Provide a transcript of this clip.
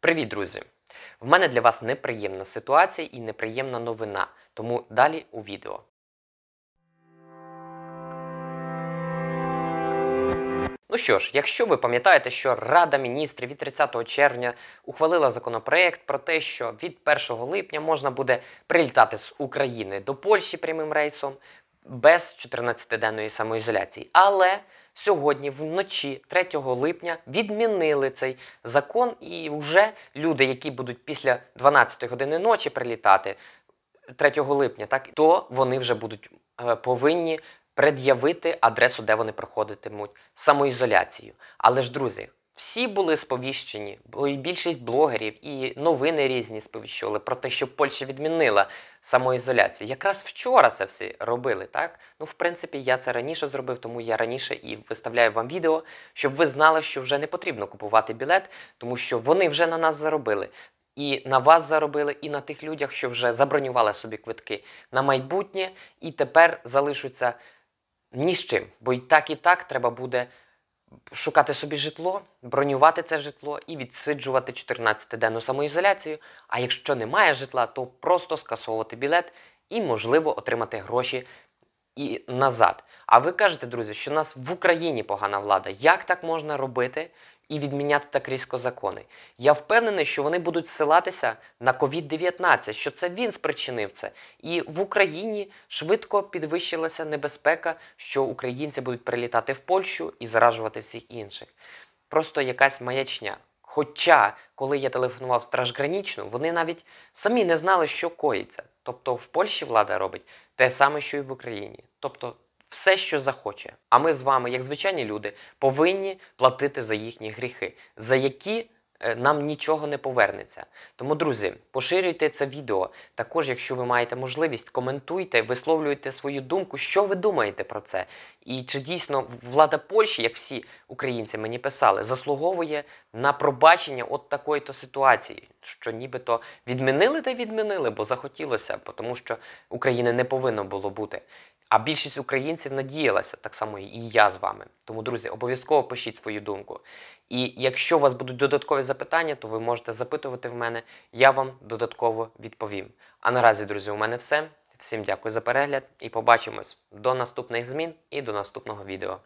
Привіт, друзі! В мене для вас неприємна ситуація і неприємна новина, тому далі у відео. Ну що ж, якщо ви пам'ятаєте, що Рада міністрів від 30 червня ухвалила законопроект про те, що від 1 липня можна буде прилітати з України до Польщі прямим рейсом без 14-денної самоізоляції. Але сьогодні, вночі, 3 липня, відмінили цей закон, і вже люди, які будуть після 12 години ночі прилітати 3 липня, так то вони вже будуть е, повинні пред'явити адресу, де вони проходитимуть самоізоляцію. Але ж, друзі. Всі були сповіщені, бо і більшість блогерів і новини різні сповіщували про те, що Польща відмінила самоізоляцію. Якраз вчора це все робили, так? Ну, в принципі, я це раніше зробив, тому я раніше і виставляю вам відео, щоб ви знали, що вже не потрібно купувати білет, тому що вони вже на нас заробили. І на вас заробили, і на тих людях, що вже забронювали собі квитки на майбутнє, і тепер залишаться ні з чим, бо і так, і так треба буде шукати собі житло, бронювати це житло і відсиджувати 14-денну самоізоляцію. А якщо немає житла, то просто скасовувати білет і, можливо, отримати гроші і назад. А ви кажете, друзі, що у нас в Україні погана влада. Як так можна робити і відміняти так різко закони? Я впевнений, що вони будуть силатися на COVID-19, що це він спричинив це. І в Україні швидко підвищилася небезпека, що українці будуть прилітати в Польщу і заражувати всіх інших. Просто якась маячня. Хоча, коли я телефонував Стражгранічну, вони навіть самі не знали, що коїться. Тобто в Польщі влада робить те саме, що і в Україні. Тобто все, що захоче. А ми з вами, як звичайні люди, повинні платити за їхні гріхи, за які е, нам нічого не повернеться. Тому, друзі, поширюйте це відео. Також, якщо ви маєте можливість, коментуйте, висловлюйте свою думку, що ви думаєте про це. І чи дійсно влада Польщі, як всі українці мені писали, заслуговує на пробачення от такої то ситуації що нібито відмінили та відмінили, бо захотілося, тому що України не повинно було бути. А більшість українців надіялася так само, і я з вами. Тому, друзі, обов'язково пишіть свою думку. І якщо у вас будуть додаткові запитання, то ви можете запитувати в мене, я вам додатково відповім. А наразі, друзі, у мене все. Всім дякую за перегляд і побачимось до наступних змін і до наступного відео.